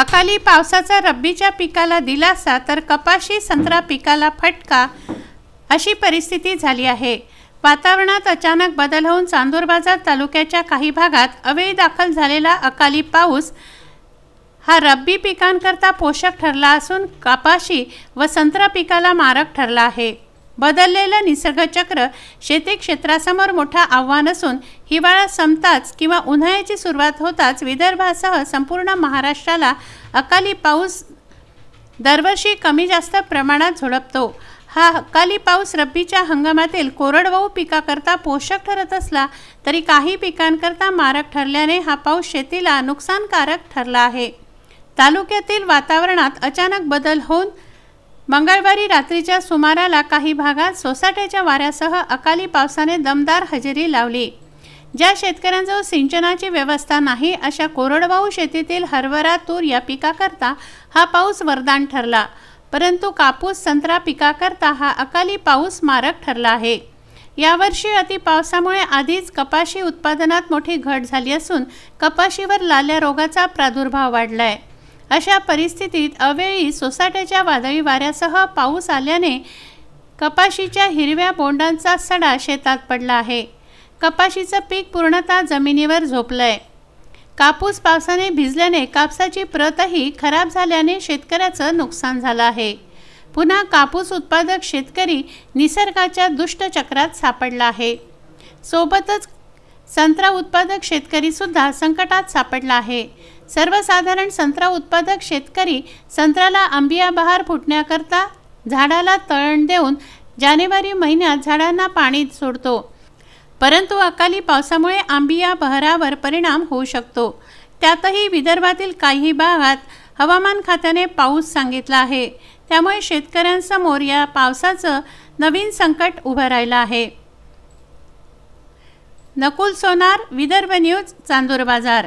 अकाली पावसाचा रब्बीच्या पिकाला दिलासा तर कपाशी संत्रा पिकाला फटका अशी परिस्थिती झाली आहे वातावरणात अचानक बदल होऊन चांदूर बाजार तालुक्याच्या काही भागात अवेळी दाखल झालेला अकाली पाऊस हा रब्बी पिकांकरता पोषक ठरला असून कपाशी व संत्रा पिकाला मारक ठरला आहे बदललेलं निसर्गचक्र शेती क्षेत्रासमोर मोठं आव्हान असून हिवाळा संपताच किंवा उन्हाळ्याची सुरुवात होताच विदर्भासह संपूर्ण महाराष्ट्राला अकाली पाऊस दरवर्षी कमी जास्त प्रमाणात झोडपतो हा अकाली पाऊस रब्बीच्या हंगामातील कोरडवाहू पिकाकरता पोषक ठरत असला तरी काही पिकांकरता मारक ठरल्याने हा पाऊस शेतीला नुकसानकारक ठरला आहे तालुक्यातील वातावरणात अचानक बदल होऊन मंगळवारी रात्रीच्या सुमाराला काही भागात सोसाट्याच्या वाऱ्यासह अकाली पावसाने दमदार हजेरी लावली ज्या शेतकऱ्यांजवळ सिंचनाची व्यवस्था नाही अशा कोरडवाहू शेतीतील हरभरा तूर या पिकाकरता हा पाऊस वरदान ठरला परंतु कापूस संत्रा पिकाकरता हा अकाली पाऊस मारक ठरला आहे यावर्षी अति पावसामुळे आधीच कपाशी उत्पादनात मोठी घट झाली असून कपाशीवर लाल्या रोगाचा प्रादुर्भाव वाढला आहे अशा परिस्थितीत अवेळी सोसाट्याच्या वादळी वाऱ्यासह पाऊस आल्याने कपाशीच्या हिरव्या बोंडांचा सडा शेतात पडला आहे कपाशीचं पीक पूर्णतः जमिनीवर झोपलं आहे कापूस पावसाने भिजल्याने कापसाची प्रतही खराब झाल्याने शेतकऱ्याचं नुकसान झालं आहे पुन्हा कापूस उत्पादक शेतकरी निसर्गाच्या दुष्टचक्रात सापडला आहे सोबतच संत्रा उत्पादक शेतकरीसुद्धा संकटात सापडला आहे सर्वसाधारण संत्रा उत्पादक शेतकरी संत्र्याला आंबिया बहार फुटण्याकरता झाडाला तळण देऊन जानेवारी महिन्यात झाडांना पाणी सोडतो परंतु अकाली पावसामुळे आंबिया बहरावर परिणाम होऊ शकतो त्यातही विदर्भातील काही भागात हवामान खात्याने पाऊस सांगितला आहे त्यामुळे शेतकऱ्यांसमोर या पावसाचं नवीन संकट उभं राहिलं आहे नकुल सोनार विदर्भ न्यूज चांदूर बाजार